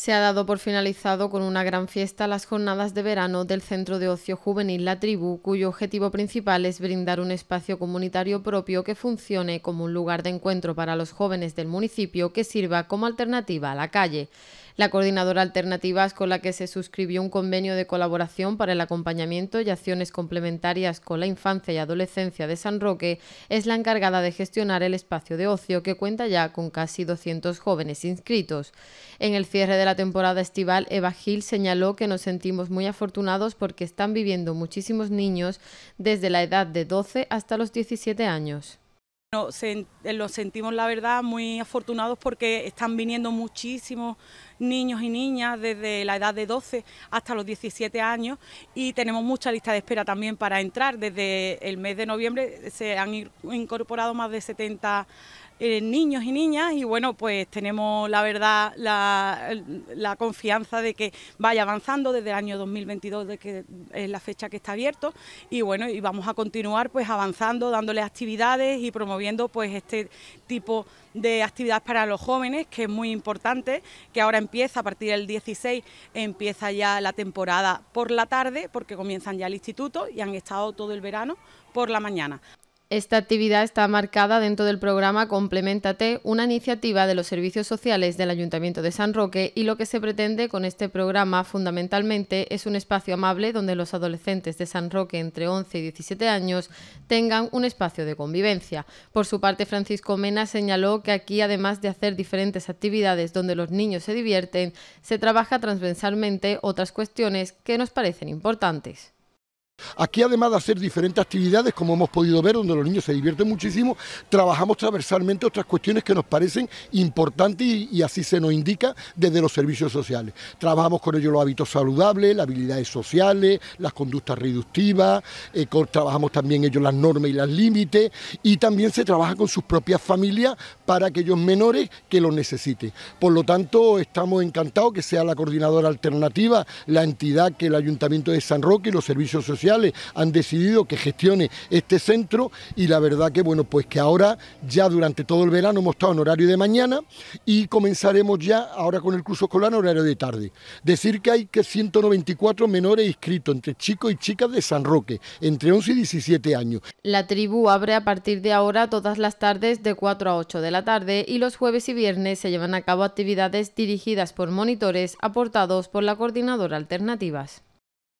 Se ha dado por finalizado con una gran fiesta las jornadas de verano del Centro de Ocio Juvenil La Tribu, cuyo objetivo principal es brindar un espacio comunitario propio que funcione como un lugar de encuentro para los jóvenes del municipio que sirva como alternativa a la calle. La coordinadora alternativas con la que se suscribió un convenio de colaboración para el acompañamiento y acciones complementarias con la infancia y adolescencia de San Roque es la encargada de gestionar el espacio de ocio que cuenta ya con casi 200 jóvenes inscritos. En el cierre de la temporada estival, Eva Gil señaló que nos sentimos muy afortunados porque están viviendo muchísimos niños desde la edad de 12 hasta los 17 años. Eh, nos sentimos la verdad muy afortunados porque están viniendo muchísimos niños y niñas desde la edad de 12 hasta los 17 años y tenemos mucha lista de espera también para entrar. Desde el mes de noviembre se han incorporado más de 70 eh, niños y niñas y bueno, pues tenemos la verdad la, confianza de que vaya avanzando desde el año 2022, de que es la fecha que está abierto y bueno, y vamos a continuar pues avanzando, dándole actividades y promoviendo pues este tipo de actividades para los jóvenes que es muy importante, que ahora empieza a partir del 16 empieza ya la temporada por la tarde porque comienzan ya el instituto y han estado todo el verano por la mañana. Esta actividad está marcada dentro del programa Complementate, una iniciativa de los servicios sociales del Ayuntamiento de San Roque y lo que se pretende con este programa fundamentalmente es un espacio amable donde los adolescentes de San Roque entre 11 y 17 años tengan un espacio de convivencia. Por su parte, Francisco Mena señaló que aquí, además de hacer diferentes actividades donde los niños se divierten, se trabaja transversalmente otras cuestiones que nos parecen importantes. Aquí además de hacer diferentes actividades, como hemos podido ver, donde los niños se divierten muchísimo, trabajamos transversalmente otras cuestiones que nos parecen importantes y, así se nos indica desde los servicios sociales. Trabajamos con ellos los hábitos saludables, las habilidades sociales, las conductas reductivas, eh, trabajamos también ellos las normas y los límites y también se trabaja con sus propias familias para aquellos menores que los necesiten. Por lo tanto, estamos encantados que sea la coordinadora alternativa, la entidad que el Ayuntamiento de San Roque y los servicios sociales han decidido que gestione este centro y la verdad que bueno, pues que ahora ya durante todo el verano hemos estado en horario de mañana y comenzaremos ya ahora con el curso escolar en horario de tarde. Decir que hay que 194 menores inscritos entre chicos y chicas de San Roque, entre 11 y 17 años. La tribu abre a partir de ahora todas las tardes de 4 a 8 de la tarde y los jueves y viernes se llevan a cabo actividades dirigidas por monitores aportados por la coordinadora Alternativas.